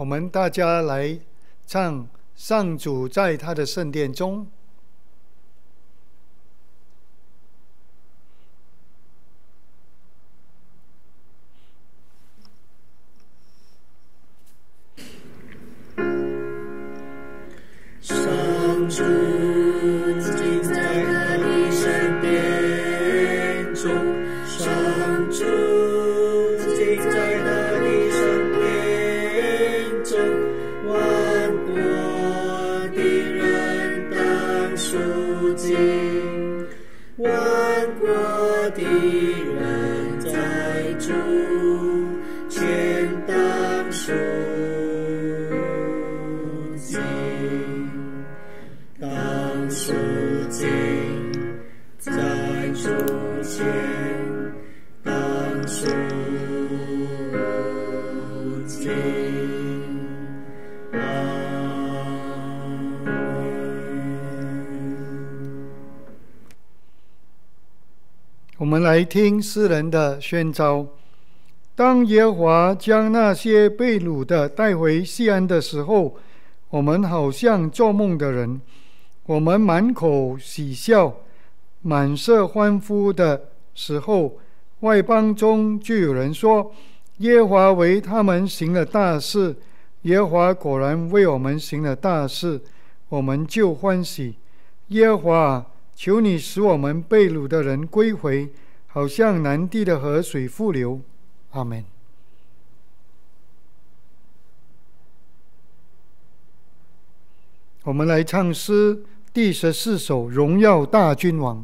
我们大家来唱上主在他的圣殿中。听诗人的宣召。当耶和华将那些被掳的带回西安的时候，我们好像做梦的人；我们满口喜笑、满色欢呼的时候，外邦中就有人说：“耶和华为他们行了大事。”耶和华果然为我们行了大事，我们就欢喜。耶和华，求你使我们被掳的人归回。好像南地的河水复流，阿门。我们来唱诗第十四首《荣耀大君王》。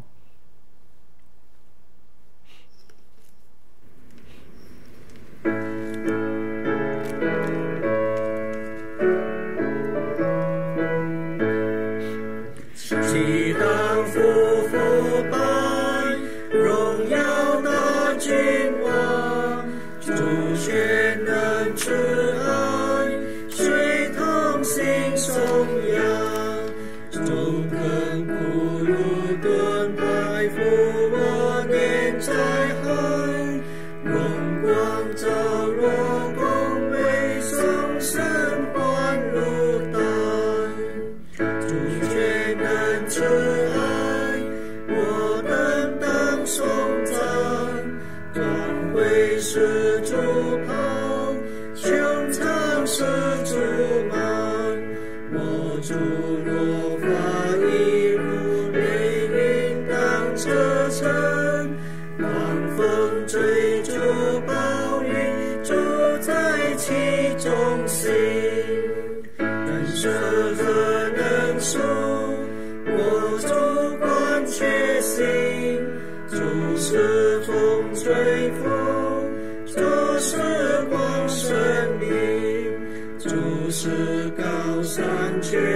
高山雀。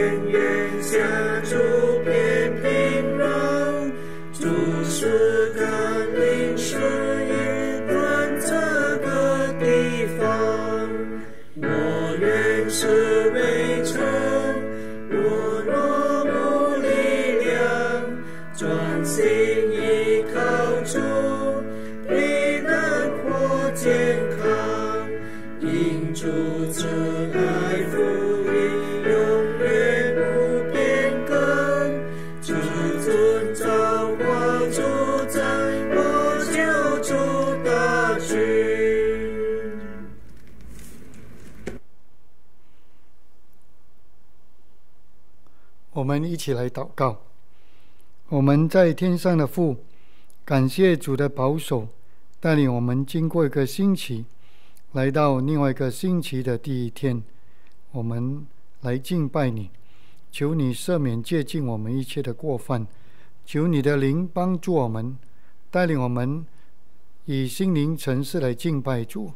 起来祷告。我们在天上的父，感谢主的保守，带领我们经过一个星期，来到另外一个星期的第一天。我们来敬拜你，求你赦免借进我们一切的过犯，求你的灵帮助我们，带领我们以心灵诚实来敬拜主。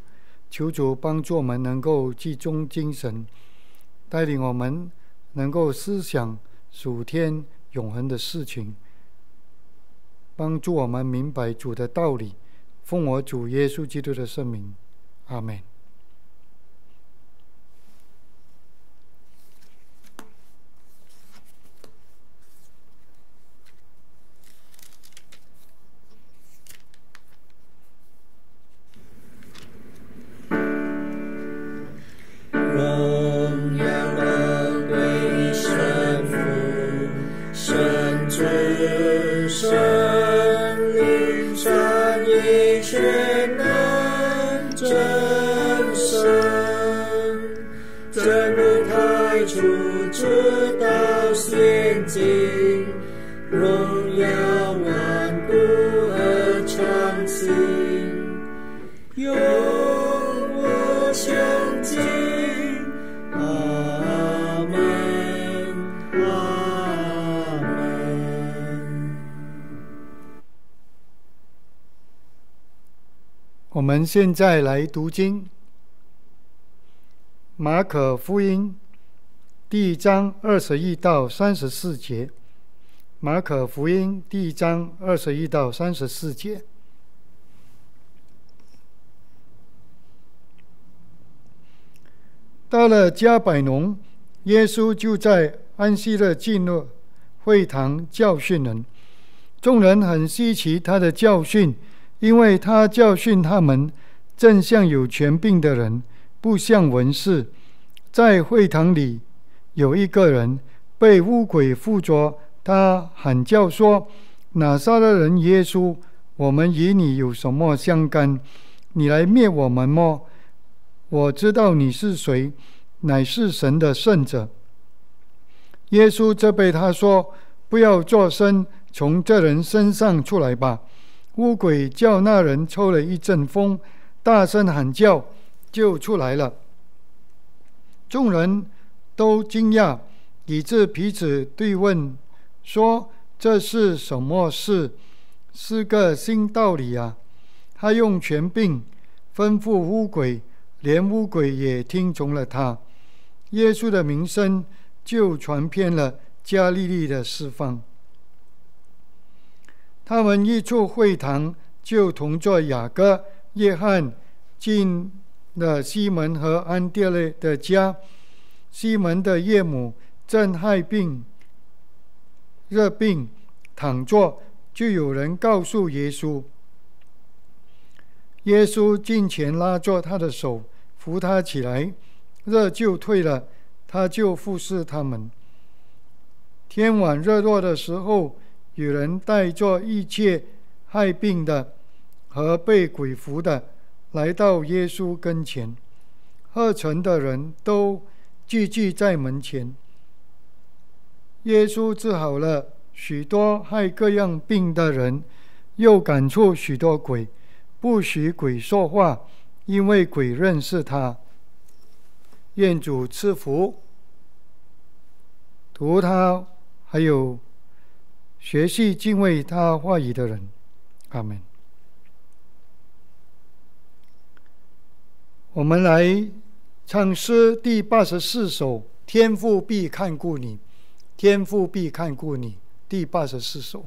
求主帮助我们能够集中精神，带领我们能够思想。主天永恒的事情，帮助我们明白主的道理，奉我主耶稣基督的圣名，阿门。我们现在来读经，《马可福音》第一章二十一到三十四节，《马可福音》第一章二十一到三十四节。到了加百农，耶稣就在安息的进入会堂教训人，众人很稀奇他的教训。因为他教训他们，正像有权柄的人，不像文士。在会堂里，有一个人被污鬼附着，他喊叫说：“拿撒的人耶稣，我们与你有什么相干？你来灭我们么？”我知道你是谁，乃是神的圣者。耶稣责备他说：“不要作声，从这人身上出来吧。”乌鬼叫那人抽了一阵风，大声喊叫，就出来了。众人，都惊讶，以致彼此对问，说这是什么事？是个新道理啊！他用权柄吩咐乌鬼，连乌鬼也听从了他。耶稣的名声就传遍了加利利的四方。他们一出会堂，就同着雅各、约翰，进了西门和安德烈的家。西门的岳母正害病、热病，躺坐，就有人告诉耶稣。耶稣近前拉着他的手，扶他起来，热就退了。他就服侍他们。天晚热落的时候。有人带着一切害病的和被鬼服的来到耶稣跟前，各城的人都聚集在门前。耶稣治好了许多害各样病的人，又赶出许多鬼，不许鬼说话，因为鬼认识他。愿主赐福，徒他还有。学习敬畏他话语的人，阿门。我们来唱诗第八十四首《天父必看顾你》，天父必看顾你，第八十四首。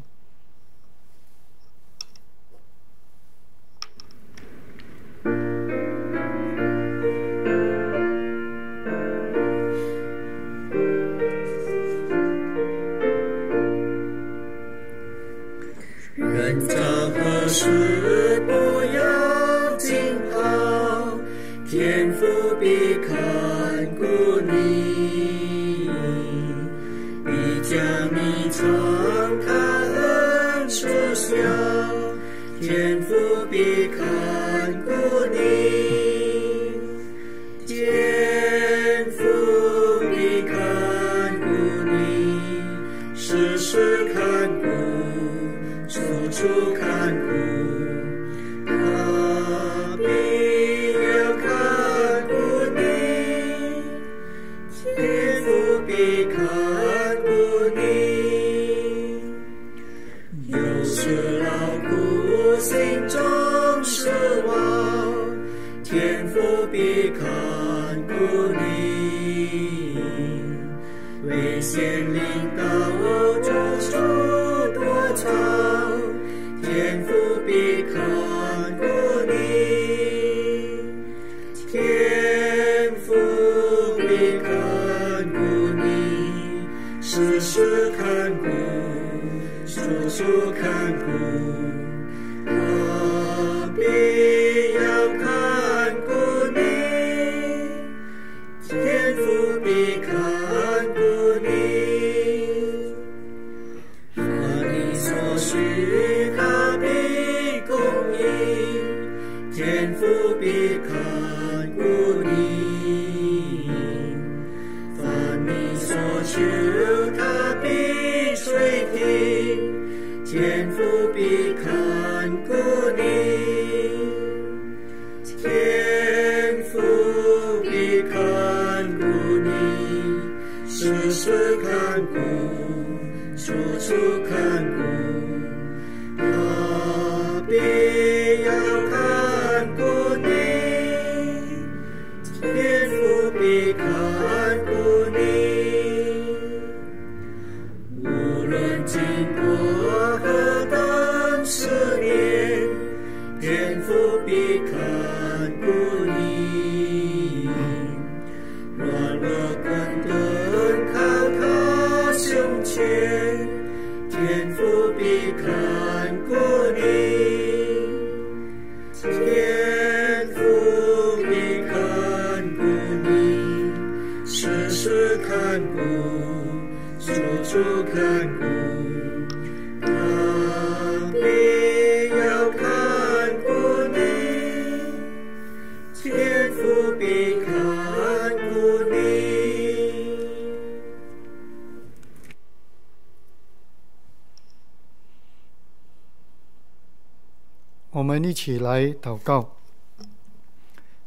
Because. 来祷告，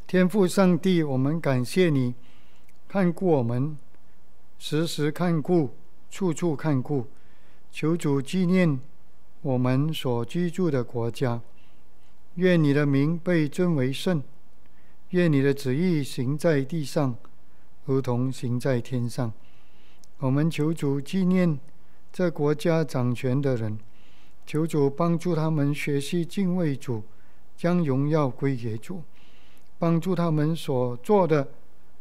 天父上帝，我们感谢你看顾我们，时时看顾，处处看顾。求主纪念我们所居住的国家，愿你的名被尊为圣，愿你的旨意行在地上，如同行在天上。我们求主纪念这国家掌权的人，求主帮助他们学习敬畏主。将荣耀归给主，帮助他们所做的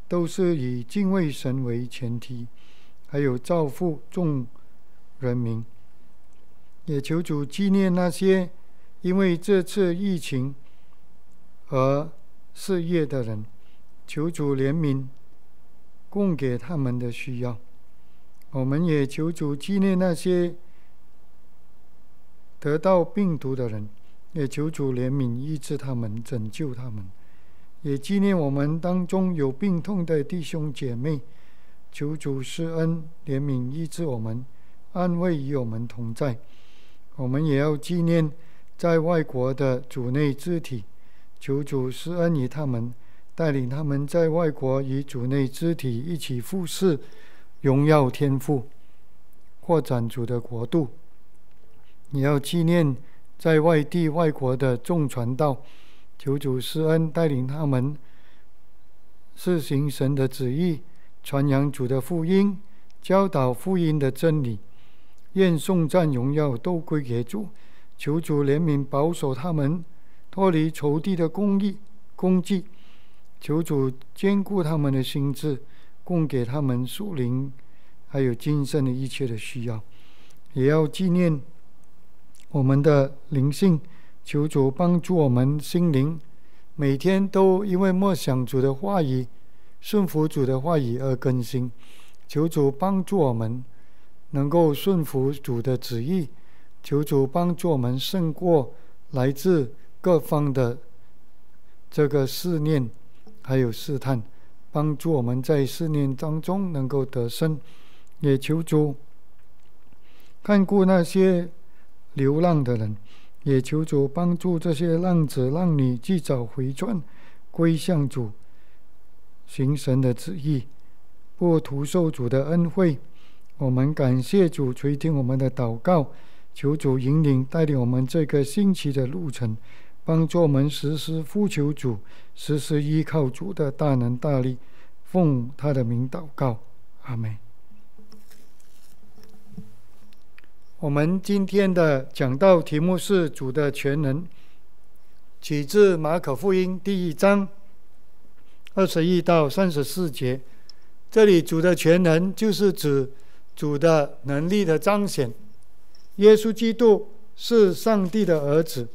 都是以敬畏神为前提，还有造福众人民。也求主纪念那些因为这次疫情而失业的人，求主怜悯，供给他们的需要。我们也求主纪念那些得到病毒的人。也求主怜悯、医治他们、拯救他们，也纪念我们当中有病痛的弟兄姐妹，求主施恩、怜悯、医治我们，安慰与我们同在。我们也要纪念在外国的主内肢体，求主施恩于他们，带领他们在外国与主内肢体一起服试，荣耀天赋，扩展主的国度。也要纪念。在外地外国的众传道，求主施恩带领他们，实行神的旨意，传扬主的福音，教导福音的真理，愿颂赞荣耀都归给主，求主怜悯保守他们，脱离仇敌的攻击，攻击，求主坚固他们的心志，供给他们属灵，还有精神的一切的需要，也要纪念。我们的灵性，求主帮助我们心灵，每天都因为默想主的话语、顺服主的话语而更新。求主帮助我们能够顺服主的旨意。求主帮助我们胜过来自各方的这个思念，还有试探，帮助我们在思念当中能够得胜。也求主看顾那些。流浪的人，也求主帮助这些浪子、浪女，尽早回转，归向主，行神的旨意，不图受主的恩惠。我们感谢主垂听我们的祷告，求主引领、带领我们这个星期的路程，帮助我们实施呼求主、实施依靠主的大能大力，奉他的名祷告，阿门。我们今天的讲道题目是“主的全能”，取自马可福音第一章二十一到三十四节。这里“主的全能”就是指主的能力的彰显。耶稣基督是上帝的儿子。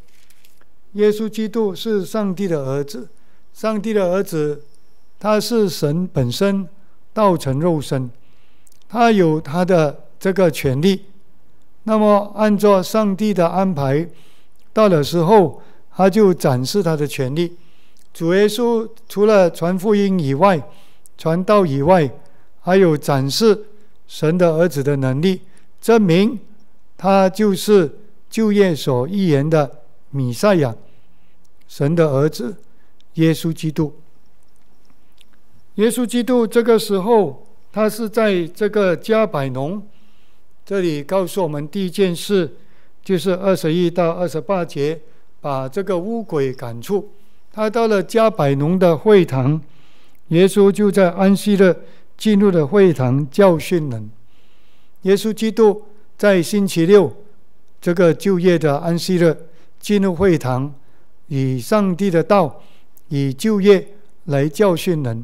耶稣基督是上帝的儿子。上帝的儿子，他是神本身道成肉身，他有他的这个权利。那么，按照上帝的安排，到了时候，他就展示他的权力。主耶稣除了传福音以外，传道以外，还有展示神的儿子的能力，证明他就是旧业所预言的米赛亚，神的儿子耶稣基督。耶稣基督这个时候，他是在这个加百农。这里告诉我们第一件事，就是二十一到二十八节，把这个污鬼赶出。他到了加百农的会堂，耶稣就在安息日进入的会堂教训人。耶稣基督在星期六这个就业的安息日进入会堂，以上帝的道，以就业来教训人。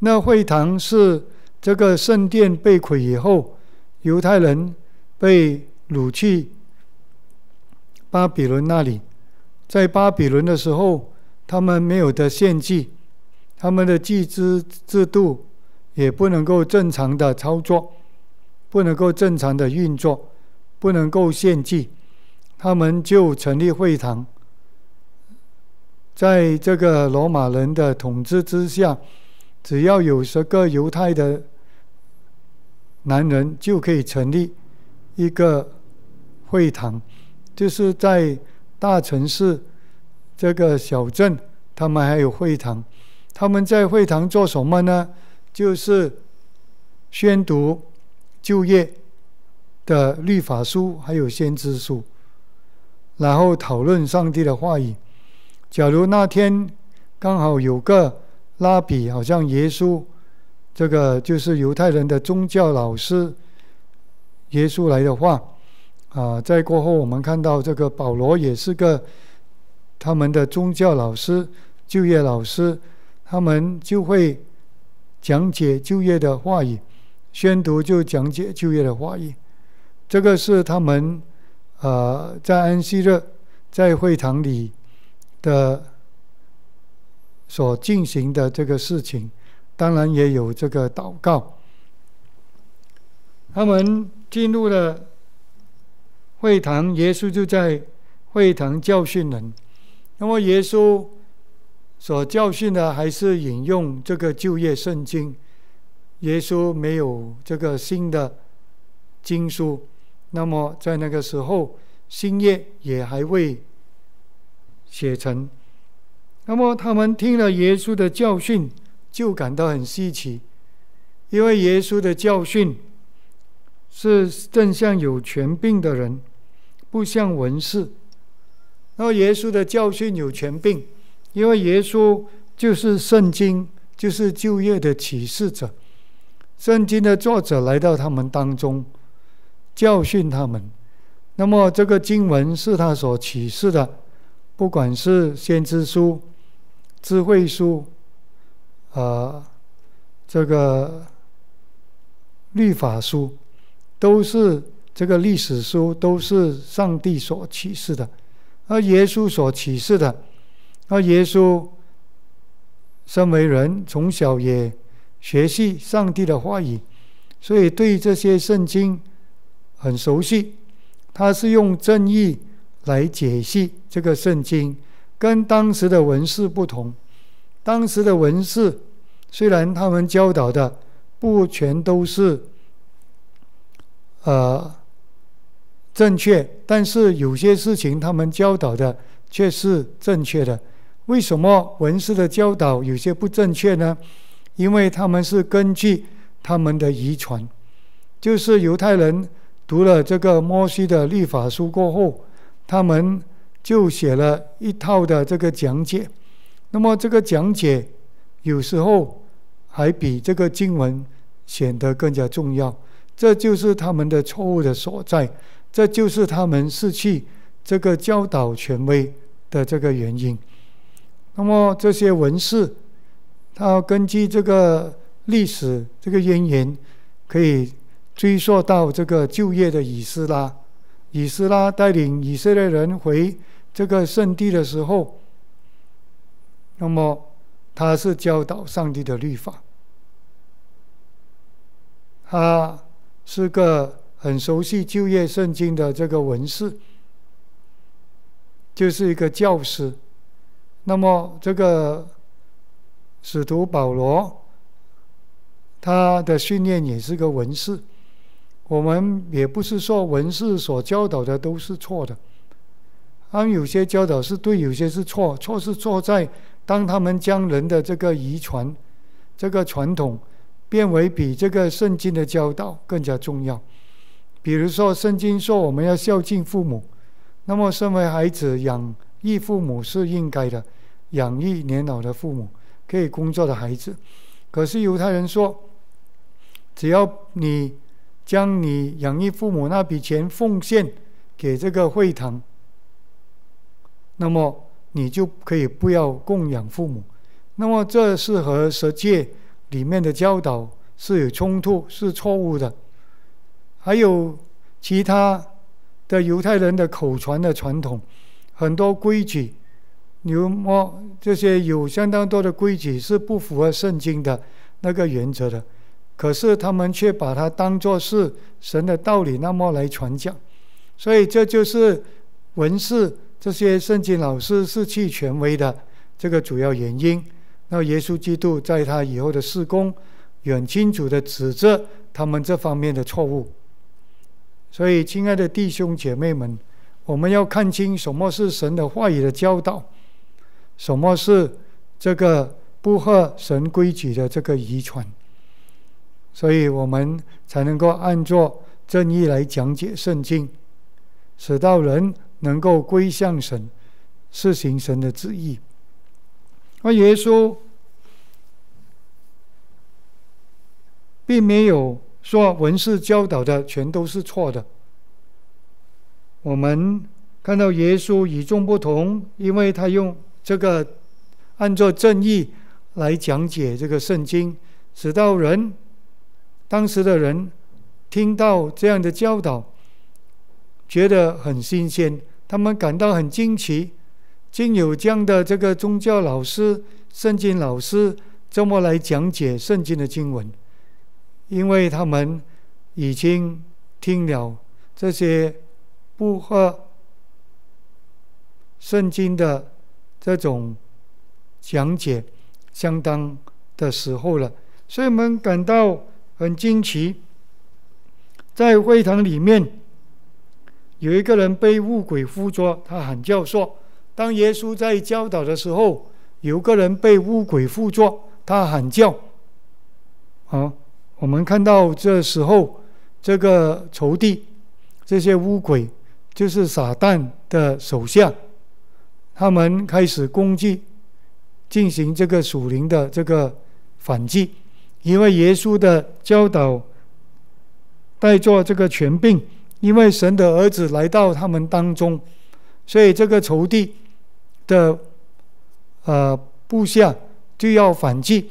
那会堂是这个圣殿被毁以后。犹太人被掳去巴比伦那里，在巴比伦的时候，他们没有的献祭，他们的祭资制度也不能够正常的操作，不能够正常的运作，不能够献祭，他们就成立会堂。在这个罗马人的统治之下，只要有十个犹太的。男人就可以成立一个会堂，就是在大城市这个小镇，他们还有会堂。他们在会堂做什么呢？就是宣读就业的律法书，还有先知书，然后讨论上帝的话语。假如那天刚好有个拉比，好像耶稣。这个就是犹太人的宗教老师，耶稣来的话，啊，再过后我们看到这个保罗也是个他们的宗教老师、就业老师，他们就会讲解就业的话语，宣读就讲解就业的话语，这个是他们呃在安息日在会堂里的所进行的这个事情。当然也有这个祷告。他们进入了会堂，耶稣就在会堂教训人。那么，耶稣所教训的还是引用这个旧约圣经。耶稣没有这个新的经书。那么，在那个时候，新约也还未写成。那么，他们听了耶稣的教训。就感到很稀奇，因为耶稣的教训是正向有权病的人，不像文士。那么耶稣的教训有权病，因为耶稣就是圣经，就是旧约的启示者。圣经的作者来到他们当中，教训他们。那么这个经文是他所启示的，不管是先知书、智慧书。啊，这个律法书都是这个历史书，都是上帝所启示的。而耶稣所启示的，而耶稣身为人，从小也学习上帝的话语，所以对这些圣经很熟悉。他是用正义来解析这个圣经，跟当时的文士不同。当时的文士。虽然他们教导的不全都是呃正确，但是有些事情他们教导的却是正确的。为什么文士的教导有些不正确呢？因为他们是根据他们的遗传，就是犹太人读了这个摩西的律法书过后，他们就写了一套的这个讲解。那么这个讲解。有时候还比这个经文显得更加重要，这就是他们的错误的所在，这就是他们失去这个教导权威的这个原因。那么这些文士，他根据这个历史这个渊源，可以追溯到这个就业的以斯拉，以斯拉带领以色列人回这个圣地的时候，那么。他是教导上帝的律法，他是个很熟悉旧约圣经的这个文士，就是一个教师。那么这个使徒保罗，他的训练也是个文士。我们也不是说文士所教导的都是错的，他们有些教导是对，有些是错，错是错在。当他们将人的这个遗传、这个传统，变为比这个圣经的教导更加重要。比如说，圣经说我们要孝敬父母，那么身为孩子养育父母是应该的，养育年老的父母，可以工作的孩子。可是犹太人说，只要你将你养育父母那笔钱奉献给这个会堂，那么。你就可以不要供养父母，那么这是和十诫里面的教导是有冲突，是错误的。还有其他的犹太人的口传的传统，很多规矩，牛摸这些有相当多的规矩是不符合圣经的那个原则的，可是他们却把它当作是神的道理那么来传讲，所以这就是文士。这些圣经老师失去权威的这个主要原因，那耶稣基督在他以后的事工，很清楚的指责他们这方面的错误。所以，亲爱的弟兄姐妹们，我们要看清什么是神的话语的教导，什么是这个不合神规矩的这个遗传，所以我们才能够按照正义来讲解圣经，使到人。能够归向神，是行神的旨意。而耶稣并没有说文士教导的全都是错的。我们看到耶稣与众不同，因为他用这个按照正义来讲解这个圣经，直到人，当时的人听到这样的教导，觉得很新鲜。他们感到很惊奇，竟有这样的这个宗教老师、圣经老师这么来讲解圣经的经文，因为他们已经听了这些不合圣经的这种讲解相当的时候了，所以我们感到很惊奇，在会堂里面。有一个人被污鬼附着，他喊叫说：“当耶稣在教导的时候，有个人被污鬼附着，他喊叫。”好，我们看到这时候，这个仇敌，这些乌鬼，就是撒旦的手下，他们开始攻击，进行这个属灵的这个反击，因为耶稣的教导带着这个权柄。因为神的儿子来到他们当中，所以这个仇敌的呃部下就要反击，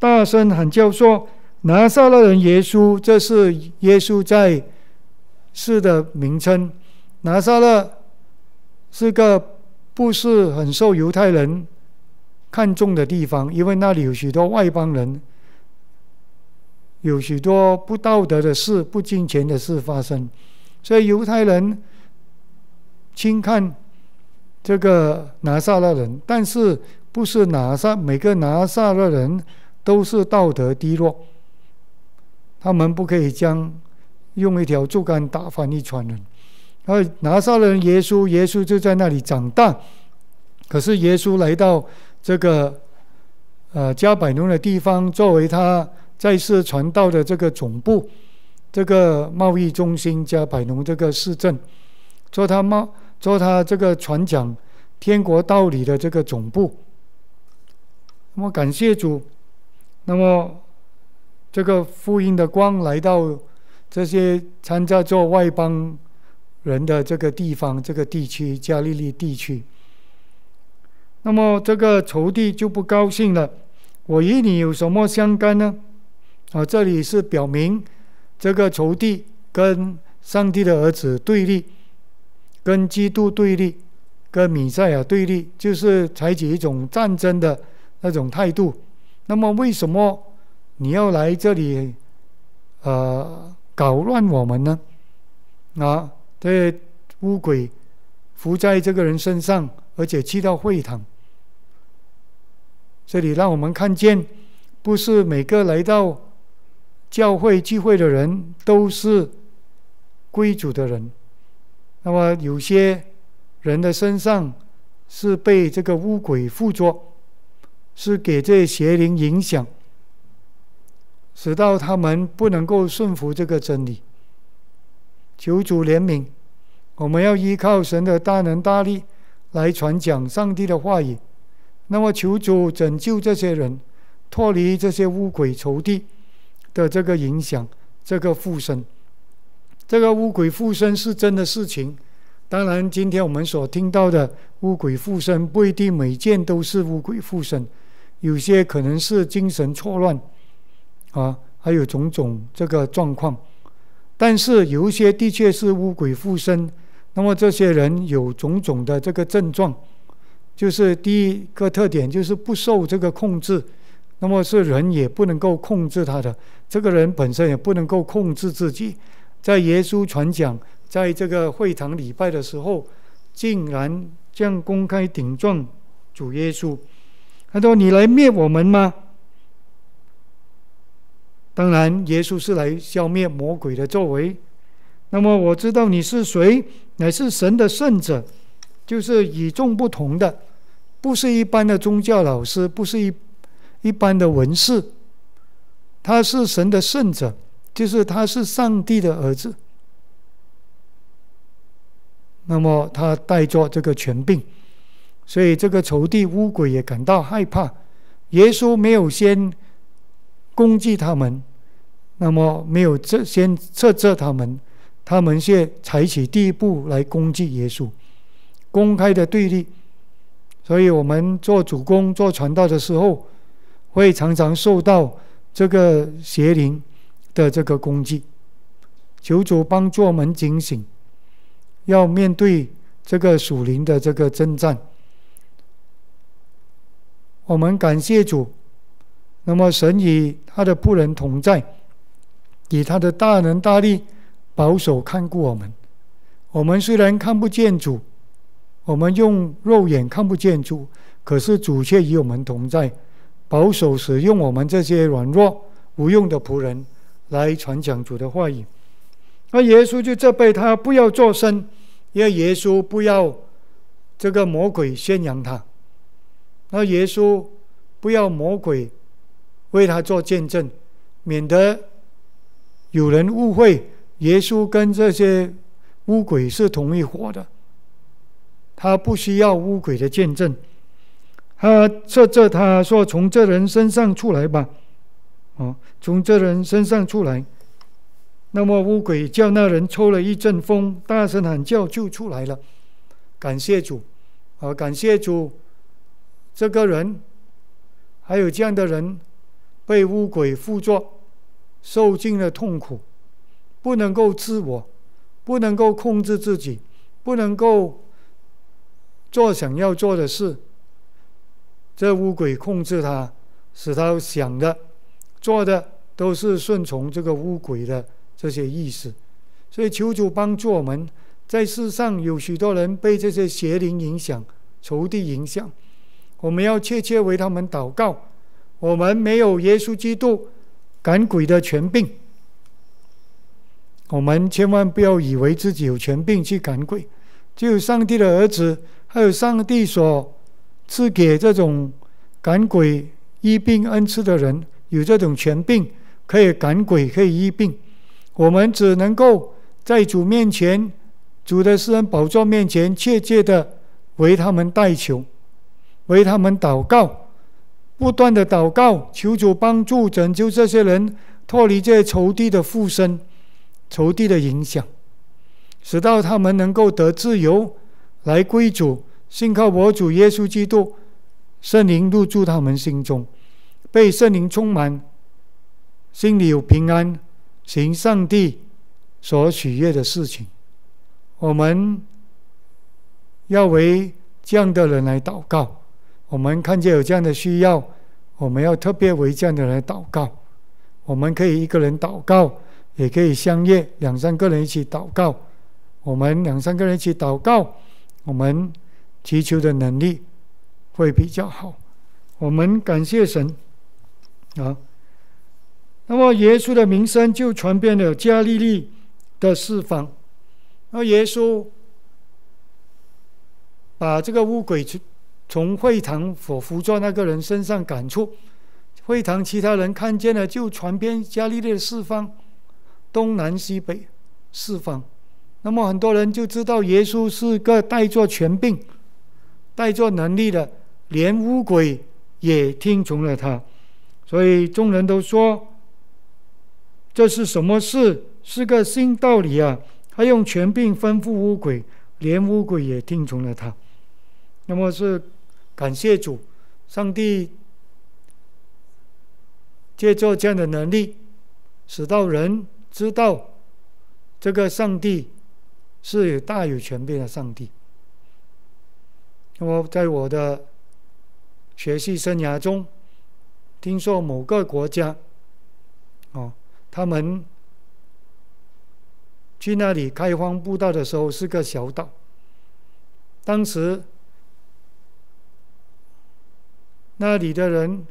大声喊叫说：“拿撒勒人耶稣，这是耶稣在世的名称。”拿撒勒是个不是很受犹太人看重的地方，因为那里有许多外邦人，有许多不道德的事、不金钱的事发生。所以犹太人轻看这个拿撒勒人，但是不是拿撒每个拿撒勒人都是道德低落，他们不可以将用一条竹竿打翻一船人。那拿撒勒人耶稣，耶稣就在那里长大，可是耶稣来到这个呃加百农的地方，作为他再次传道的这个总部。这个贸易中心加百农这个市镇，做他贸做他这个传讲天国道理的这个总部。那么感谢主，那么这个福音的光来到这些参加做外邦人的这个地方、这个地区——加利利地区。那么这个仇敌就不高兴了，我与你有什么相干呢？啊，这里是表明。这个仇敌跟上帝的儿子对立，跟基督对立，跟米赛亚对立，就是采取一种战争的那种态度。那么，为什么你要来这里，呃，搞乱我们呢？啊，这乌鬼伏在这个人身上，而且去到会堂，这里让我们看见，不是每个来到。教会聚会的人都是归主的人，那么有些人的身上是被这个污鬼附着，是给这邪灵影响，使到他们不能够顺服这个真理。求主怜悯，我们要依靠神的大能大力来传讲上帝的话语，那么求主拯救这些人，脱离这些污鬼仇敌。的这个影响，这个附身，这个乌鬼附身是真的事情。当然，今天我们所听到的乌鬼附身，不一定每件都是乌鬼附身，有些可能是精神错乱，啊，还有种种这个状况。但是有一些的确是乌鬼附身，那么这些人有种种的这个症状，就是第一个特点就是不受这个控制，那么是人也不能够控制他的。这个人本身也不能够控制自己，在耶稣传讲，在这个会堂礼拜的时候，竟然这样公开顶撞主耶稣。他说：“你来灭我们吗？”当然，耶稣是来消灭魔鬼的作为。那么我知道你是谁，乃是神的圣者，就是与众不同的，不是一般的宗教老师，不是一一般的文士。他是神的圣者，就是他是上帝的儿子。那么他带着这个权柄，所以这个仇敌乌鬼也感到害怕。耶稣没有先攻击他们，那么没有这先测测他们，他们却采取第一步来攻击耶稣，公开的对立。所以我们做主公、做传道的时候，会常常受到。这个邪灵的这个工具，求主帮助我们警醒，要面对这个属灵的这个征战。我们感谢主，那么神与他的仆人同在，以他的大能大力保守看顾我们。我们虽然看不见主，我们用肉眼看不见主，可是主却与我们同在。保守使用我们这些软弱无用的仆人来传讲主的话语。那耶稣就这辈他不要作声，因为耶稣不要这个魔鬼宣扬他。那耶稣不要魔鬼为他做见证，免得有人误会耶稣跟这些乌鬼是同一伙的。他不需要乌鬼的见证。他这这，他说从这人身上出来吧，哦，从这人身上出来。那么乌鬼叫那人抽了一阵风，大声喊叫就出来了。感谢主，啊，感谢主。这个人，还有这样的人，被乌鬼附着，受尽了痛苦，不能够自我，不能够控制自己，不能够做想要做的事。这乌鬼控制他，使他想的、做的都是顺从这个乌鬼的这些意思。所以，求主帮助我们，在世上有许多人被这些邪灵影响、仇敌影响。我们要切切为他们祷告。我们没有耶稣基督赶鬼的权柄，我们千万不要以为自己有权柄去赶鬼。只有上帝的儿子，还有上帝所。赐给这种赶鬼医病恩赐的人，有这种权柄，可以赶鬼，可以医病。我们只能够在主面前、主的私人宝座面前，切切的为他们代求，为他们祷告，不断的祷告，求主帮助拯救这些人，脱离这仇敌的附身、仇敌的影响，使到他们能够得自由，来归主。信靠我主耶稣基督，圣灵入住他们心中，被圣灵充满，心里有平安，行上帝所许悦的事情。我们要为这样的人来祷告。我们看见有这样的需要，我们要特别为这样的来祷告。我们可以一个人祷告，也可以相约两三个人一起祷告。我们两三个人一起祷告，我们。祈求的能力会比较好，我们感谢神啊。那么耶稣的名声就传遍了加利利的四方。那耶稣把这个乌鬼从会堂所服咒那个人身上赶出，会堂其他人看见了就传遍加利利四方，东南西北四方。那么很多人就知道耶稣是个代作权柄。代着能力的，连乌鬼也听从了他，所以众人都说：“这是什么事？是个新道理啊！”他用权柄吩咐乌鬼，连乌鬼也听从了他。那么是感谢主，上帝借助这样的能力，使到人知道这个上帝是有大有权柄的上帝。那么，在我的学习生涯中，听说某个国家，哦，他们去那里开荒布道的时候是个小岛。当时那里的人，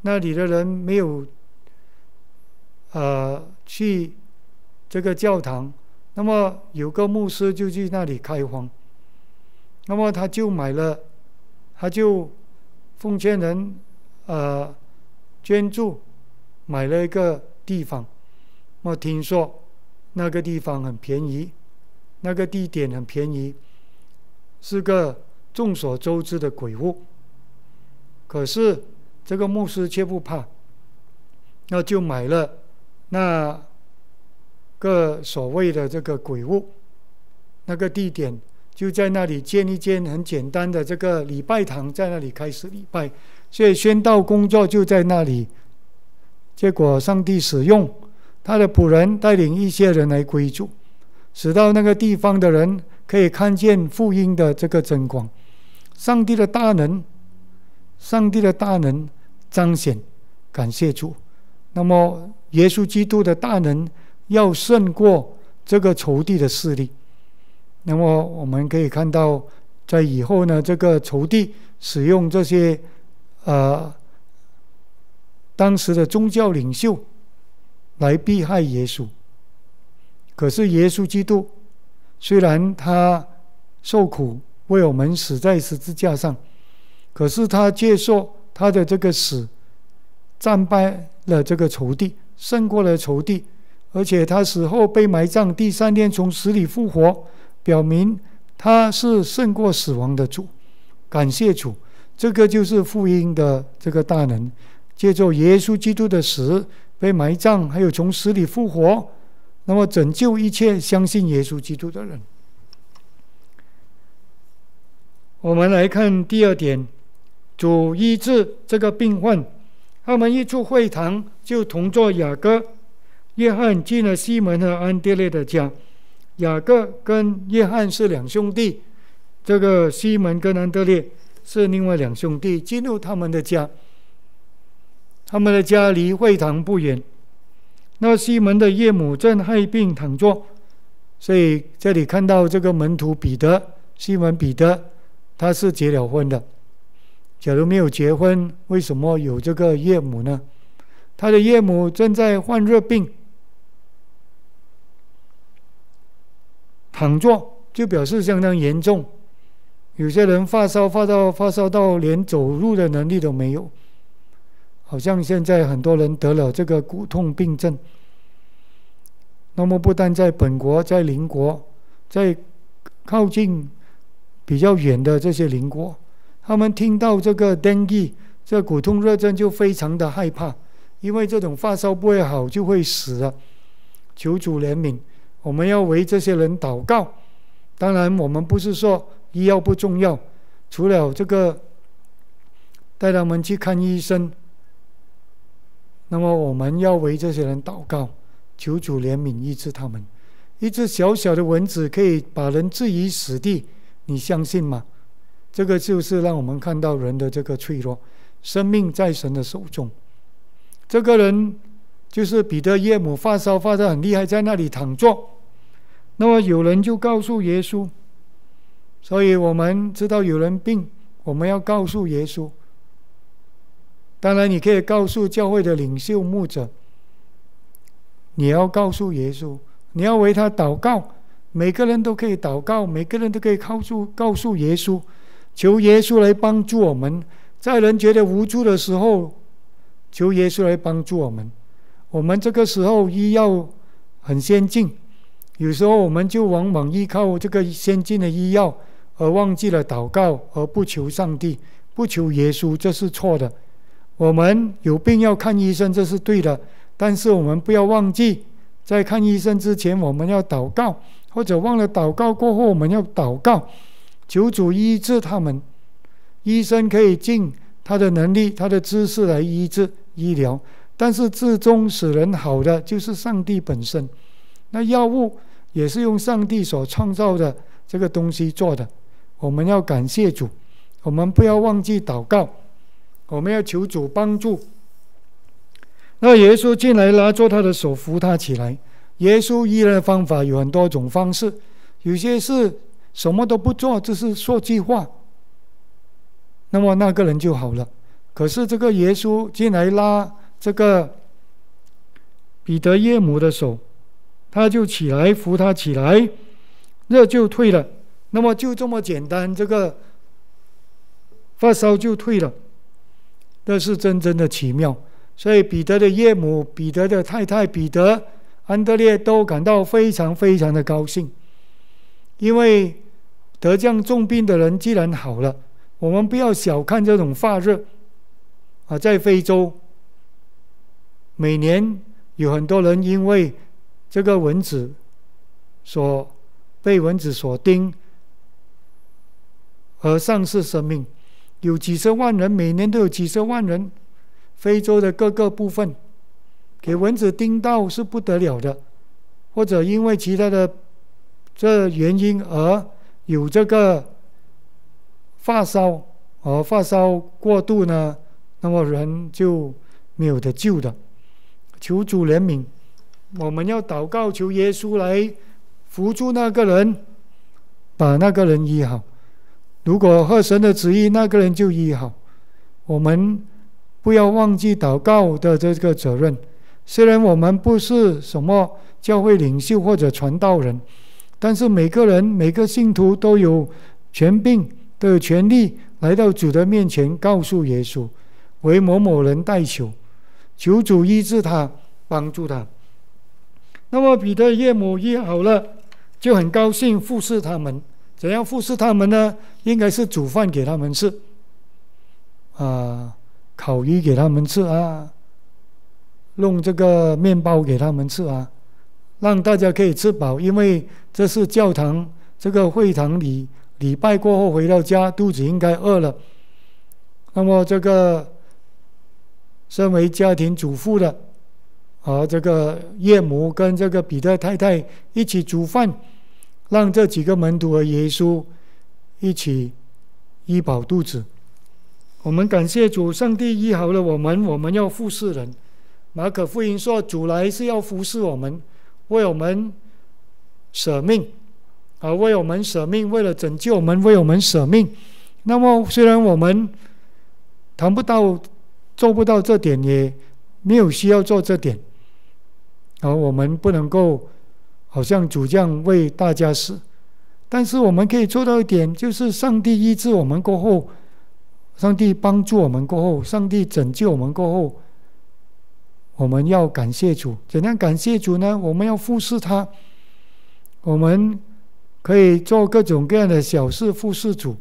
那里的人没有，呃，去这个教堂。那么，有个牧师就去那里开荒。那么他就买了，他就奉劝人，呃，捐助，买了一个地方。我听说那个地方很便宜，那个地点很便宜，是个众所周知的鬼屋。可是这个牧师却不怕，那就买了那个所谓的这个鬼屋，那个地点。就在那里建一间很简单的这个礼拜堂，在那里开始礼拜，所以宣道工作就在那里。结果上帝使用他的仆人带领一些人来归主，使到那个地方的人可以看见福音的这个真光，上帝的大能，上帝的大能彰显，感谢主。那么耶稣基督的大能要胜过这个仇敌的势力。那么我们可以看到，在以后呢，这个仇敌使用这些呃当时的宗教领袖来避害耶稣。可是耶稣基督虽然他受苦为我们死在十字架上，可是他接受他的这个死，战败了这个仇敌，胜过了仇敌，而且他死后被埋葬，第三天从死里复活。表明他是胜过死亡的主，感谢主，这个就是福音的这个大能，借助耶稣基督的死、被埋葬，还有从死里复活，那么拯救一切相信耶稣基督的人。我们来看第二点，主医治这个病患，他们一出会堂就同坐雅各、约翰进了西门和安德烈的家。雅各跟约翰是两兄弟，这个西门跟安德烈是另外两兄弟。进入他们的家，他们的家离会堂不远。那西门的岳母正害病躺坐，所以这里看到这个门徒彼得，西门彼得，他是结了婚的。假如没有结婚，为什么有这个岳母呢？他的岳母正在患热病。躺坐就表示相当严重，有些人发烧发到发烧到连走路的能力都没有，好像现在很多人得了这个骨痛病症。那么不但在本国，在邻国，在靠近比较远的这些邻国，他们听到这个登革这骨痛热症就非常的害怕，因为这种发烧不会好就会死了，求主怜悯。我们要为这些人祷告。当然，我们不是说医药不重要，除了这个带他们去看医生。那么，我们要为这些人祷告，求主怜悯医治他们。一只小小的蚊子可以把人置于死地，你相信吗？这个就是让我们看到人的这个脆弱，生命在神的手中。这个人。就是彼得岳母发烧，发得很厉害，在那里躺坐。那么有人就告诉耶稣，所以我们知道有人病，我们要告诉耶稣。当然，你可以告诉教会的领袖、牧者，你要告诉耶稣，你要为他祷告。每个人都可以祷告，每个人都可以告诉告诉耶稣，求耶稣来帮助我们。在人觉得无助的时候，求耶稣来帮助我们。我们这个时候医药很先进，有时候我们就往往依靠这个先进的医药，而忘记了祷告，而不求上帝，不求耶稣，这是错的。我们有病要看医生，这是对的，但是我们不要忘记，在看医生之前，我们要祷告，或者忘了祷告过后，我们要祷告，求主医治他们。医生可以尽他的能力、他的知识来医治、医疗。但是，最终使人好的就是上帝本身。那药物也是用上帝所创造的这个东西做的。我们要感谢主，我们不要忘记祷告，我们要求主帮助。那耶稣进来拉住他的手，扶他起来。耶稣医人的方法有很多种方式，有些是什么都不做，只是说句话，那么那个人就好了。可是这个耶稣进来拉。这个彼得耶母的手，他就起来扶他起来，热就退了。那么就这么简单，这个发烧就退了，那是真正的奇妙。所以彼得的岳母、彼得的太太、彼得安德烈都感到非常非常的高兴，因为得这样重病的人既然好了，我们不要小看这种发热啊，在非洲。每年有很多人因为这个蚊子所被蚊子所叮而丧失生命，有几十万人，每年都有几十万人。非洲的各个部分给蚊子叮到是不得了的，或者因为其他的这原因而有这个发烧，而发烧过度呢，那么人就没有得救的。求主怜悯，我们要祷告，求耶稣来扶助那个人，把那个人医好。如果合神的旨意，那个人就医好。我们不要忘记祷告的这个责任。虽然我们不是什么教会领袖或者传道人，但是每个人、每个信徒都有权柄、的权利来到主的面前，告诉耶稣为某某人代求。求主医治他，帮助他。那么彼得耶母医好了，就很高兴服侍他们。怎样服侍他们呢？应该是煮饭给他们吃，啊，烤鱼给他们吃啊，弄这个面包给他们吃啊，让大家可以吃饱。因为这是教堂这个会堂里礼拜过后回到家，肚子应该饿了。那么这个。身为家庭主妇的，和这个岳母跟这个彼得太太一起煮饭，让这几个门徒和耶稣一起医饱肚子。我们感谢主，上帝医好了我们。我们要服侍人。马可福音说，主来是要服侍我们，为我们舍命，啊，为我们舍命，为了拯救我们，为我们舍命。那么，虽然我们谈不到。做不到这点，也没有需要做这点。而我们不能够，好像主将为大家是，但是我们可以做到一点，就是上帝医治我们过后，上帝帮助我们过后，上帝拯救我们过后，我们要感谢主。怎样感谢主呢？我们要服侍他。我们可以做各种各样的小事服侍主。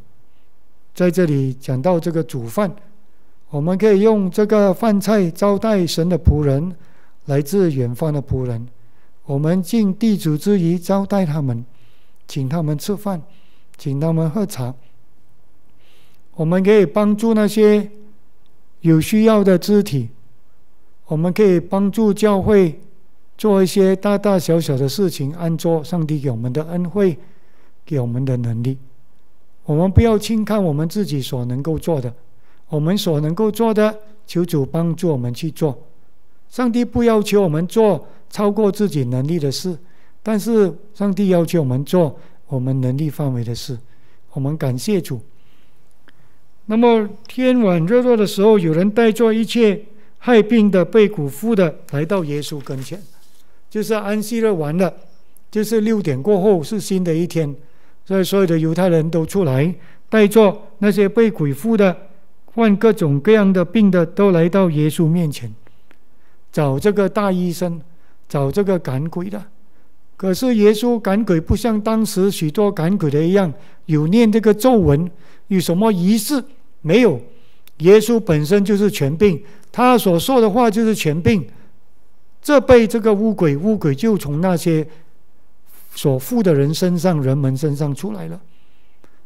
在这里讲到这个主饭。我们可以用这个饭菜招待神的仆人，来自远方的仆人。我们尽地主之谊招待他们，请他们吃饭，请他们喝茶。我们可以帮助那些有需要的肢体。我们可以帮助教会做一些大大小小的事情，按着上帝给我们的恩惠，给我们的能力。我们不要轻看我们自己所能够做的。我们所能够做的，求主帮助我们去做。上帝不要求我们做超过自己能力的事，但是上帝要求我们做我们能力范围的事。我们感谢主。那么天晚热坐的时候，有人带着一切害病的、被蛊附的来到耶稣跟前，就是安息了完了，就是六点过后是新的一天，所以所有的犹太人都出来带着那些被鬼附的。患各种各样的病的都来到耶稣面前，找这个大医生，找这个赶鬼的。可是耶稣赶鬼不像当时许多赶鬼的一样，有念这个咒文，有什么仪式没有？耶稣本身就是全病，他所说的话就是全病。这被这个乌鬼，乌鬼就从那些所付的人身上、人们身上出来了。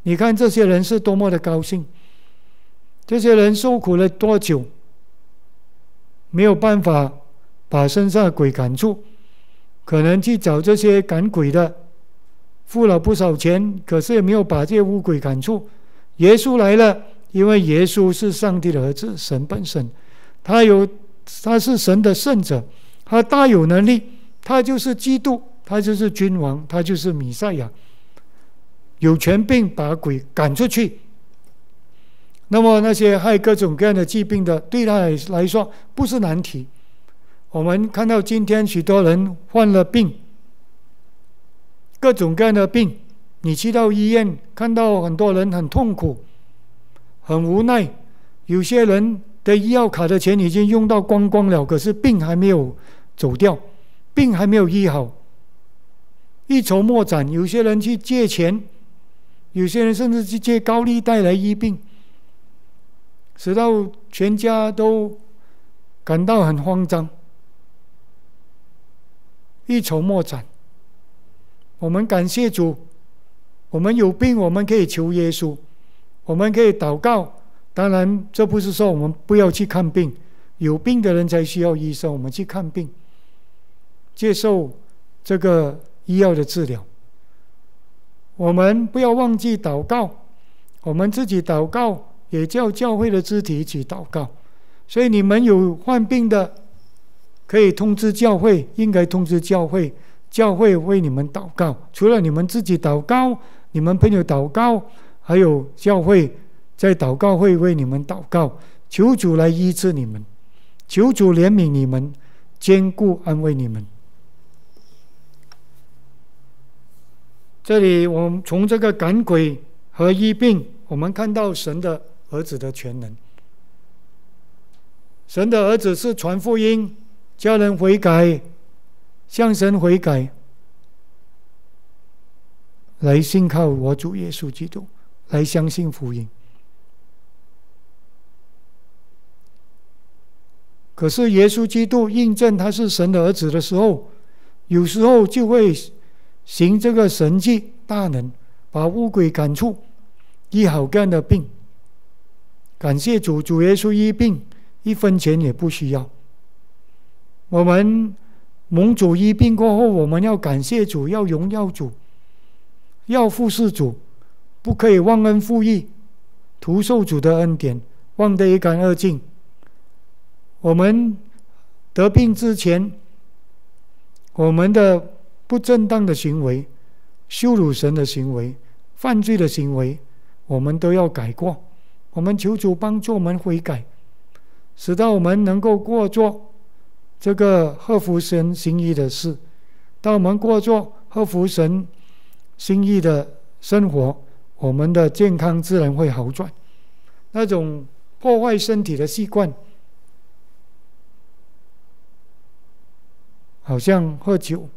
你看这些人是多么的高兴。这些人受苦了多久？没有办法把身上的鬼赶出，可能去找这些赶鬼的，付了不少钱，可是也没有把这些污鬼赶出。耶稣来了，因为耶稣是上帝的儿子，神本身，他有，他是神的圣者，他大有能力，他就是基督，他就是君王，他就是弥赛亚，有权柄把鬼赶出去。那么那些害各种各样的疾病的，对他来说不是难题。我们看到今天许多人患了病，各种各样的病。你去到医院，看到很多人很痛苦，很无奈。有些人的医药卡的钱已经用到光光了，可是病还没有走掉，病还没有医好，一筹莫展。有些人去借钱，有些人甚至去借高利贷来医病。使到全家都感到很慌张，一筹莫展。我们感谢主，我们有病，我们可以求耶稣，我们可以祷告。当然，这不是说我们不要去看病，有病的人才需要医生，我们去看病，接受这个医药的治疗。我们不要忘记祷告，我们自己祷告。也叫教会的肢体去祷告，所以你们有患病的，可以通知教会，应该通知教会，教会为你们祷告。除了你们自己祷告，你们朋友祷告，还有教会在祷告会为你们祷告，求主来医治你们，求主怜悯你们，坚固安慰你们。这里我们从这个赶鬼和医病，我们看到神的。儿子的全能，神的儿子是传福音、叫人悔改、向神悔改，来信靠我主耶稣基督，来相信福音。可是耶稣基督印证他是神的儿子的时候，有时候就会行这个神迹大能，把乌龟赶出，医好各样的病。感谢主，主耶稣医病，一分钱也不需要。我们蒙主医病过后，我们要感谢主，要荣耀主，要服侍主，不可以忘恩负义，徒受主的恩典忘得一干二净。我们得病之前，我们的不正当的行为、羞辱神的行为、犯罪的行为，我们都要改过。我们求主帮助我们悔改，使到我们能够过做这个合福神心意的事。当我们过做合福神心意的生活，我们的健康自然会好转。那种破坏身体的习惯，好像喝酒，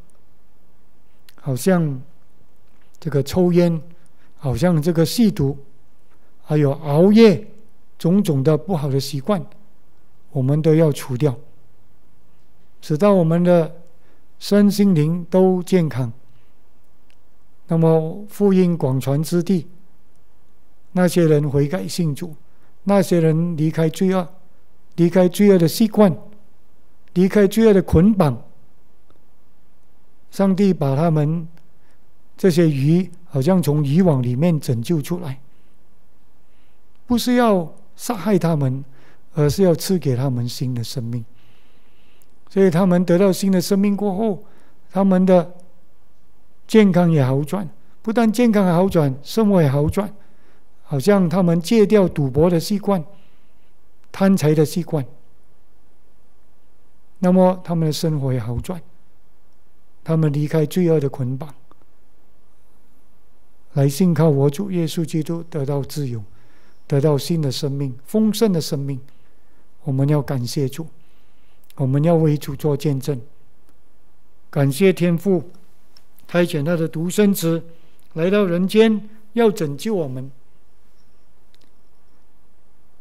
好像这个抽烟，好像这个吸毒。还有熬夜，种种的不好的习惯，我们都要除掉，使到我们的身心灵都健康。那么福音广传之地，那些人悔改信主，那些人离开罪恶，离开罪恶的习惯，离开罪恶的捆绑，上帝把他们这些鱼，好像从渔网里面拯救出来。不是要杀害他们，而是要赐给他们新的生命。所以他们得到新的生命过后，他们的健康也好转，不但健康好转，生活也好转，好像他们戒掉赌博的习惯、贪财的习惯，那么他们的生活也好转，他们离开罪恶的捆绑，来信靠我主耶稣基督，得到自由。得到新的生命，丰盛的生命。我们要感谢主，我们要为主做见证。感谢天父，派遣他的独生子来到人间，要拯救我们。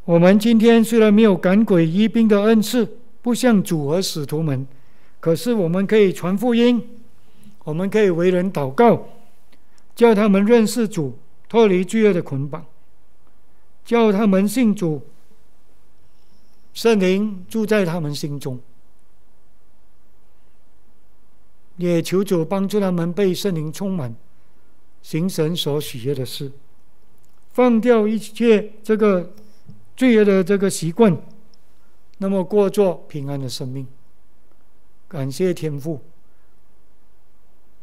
我们今天虽然没有赶鬼医病的恩赐，不像主和使徒们，可是我们可以传福音，我们可以为人祷告，叫他们认识主，脱离罪恶的捆绑。叫他们信主，圣灵住在他们心中，也求主帮助他们被圣灵充满，行神所喜悦的事，放掉一切这个罪恶的这个习惯，那么过作平安的生命。感谢天父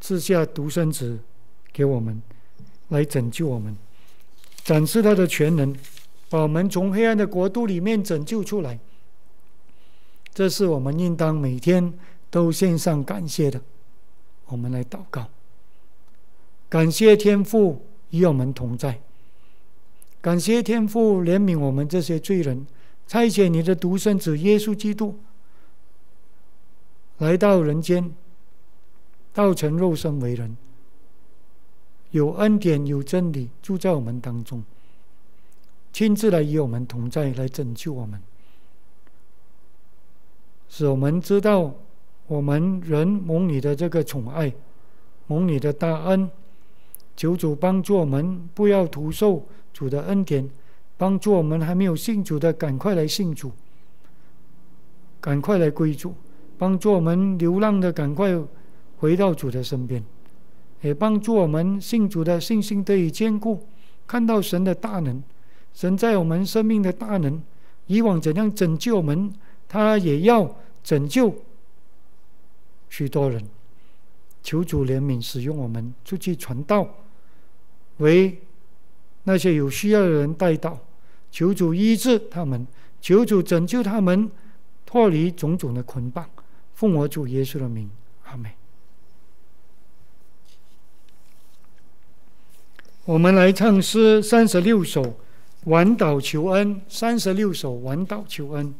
赐下独生子给我们，来拯救我们，展示他的全能。把我们从黑暗的国度里面拯救出来，这是我们应当每天都献上感谢的。我们来祷告：感谢天父与我们同在，感谢天父怜悯我们这些罪人，差遣你的独生子耶稣基督来到人间，道成肉身为人，有恩典有真理住在我们当中。亲自来与我们同在，来拯救我们，使我们知道我们人蒙你的这个宠爱，蒙你的大恩。求主帮助我们，不要徒受主的恩典。帮助我们还没有信主的，赶快来信主，赶快来归主。帮助我们流浪的，赶快回到主的身边。也帮助我们信主的信心得以坚固，看到神的大能。神在我们生命的大能，以往怎样拯救我们，他也要拯救许多人。求主怜悯，使用我们出去传道，为那些有需要的人带道。求主医治他们，求主拯救他们，脱离种种的捆绑。奉我主耶稣的名，阿门。我们来唱诗三十六首。《晚祷求恩》三十六首，《晚祷求恩》。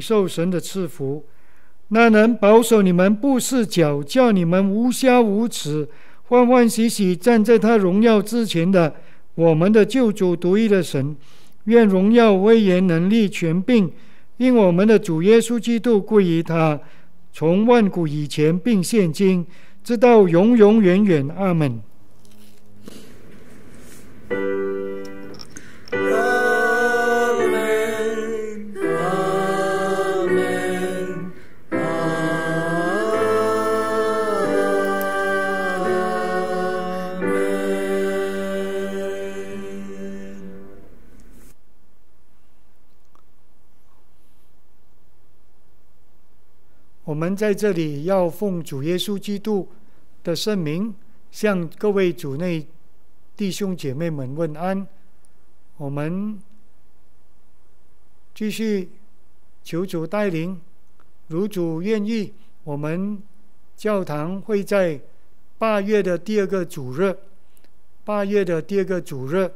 受神的赐福，那能保守你们不赤脚，叫你们无瑕无耻、欢欢喜喜站在他荣耀之前的，我们的救主独一的神，愿荣耀、威严、能力、权柄，因我们的主耶稣基督归于他，从万古以前并现今，直到永永远远，阿门。在这里要奉主耶稣基督的圣名，向各位主内弟兄姐妹们问安。我们继续求主带领，如主愿意，我们教堂会在八月的第二个主日，八月的第二个主日，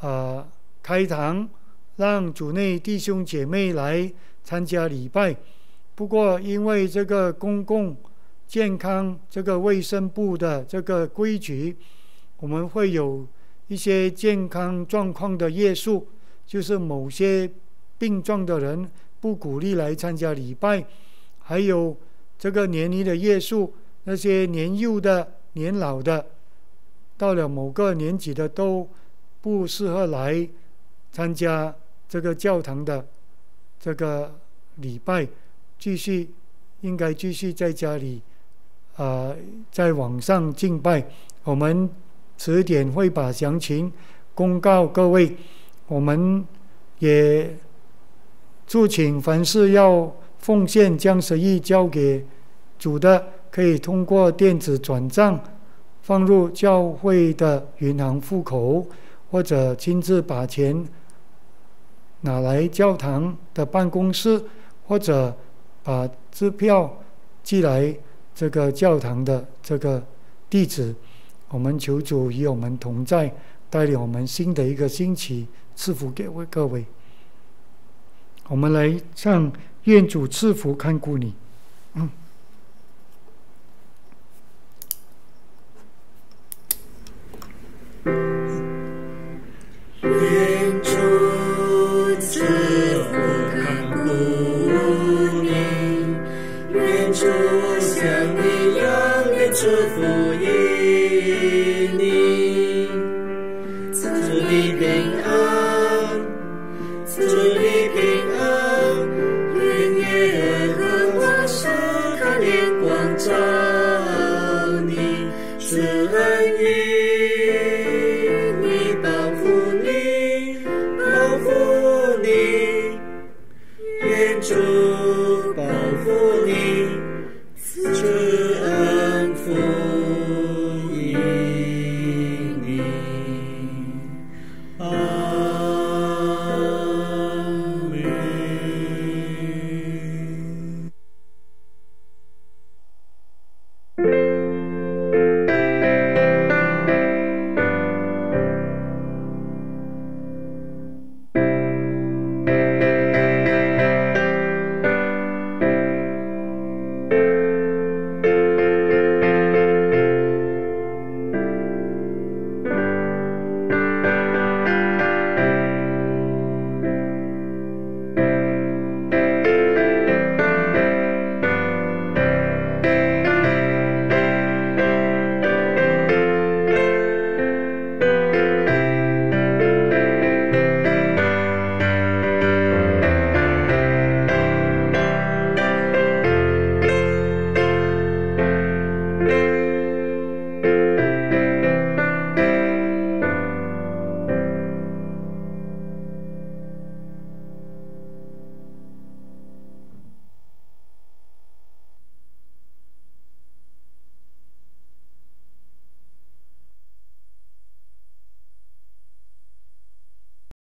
呃，开堂，让主内弟兄姐妹来参加礼拜。不过，因为这个公共健康，这个卫生部的这个规矩，我们会有一些健康状况的约束，就是某些病状的人不鼓励来参加礼拜；还有这个年龄的约束，那些年幼的、年老的，到了某个年纪的都不适合来参加这个教堂的这个礼拜。继续，应该继续在家里，呃，在网上敬拜。我们迟点会把详情公告各位。我们也祝请凡是要奉献将十亿交给主的，可以通过电子转账放入教会的银行户口，或者亲自把钱拿来教堂的办公室，或者。把支票寄来这个教堂的这个地址。我们求主与我们同在，带领我们新的一个星期赐福给各位。我们来向愿主赐福看顾你，嗯。愿主赐。社会。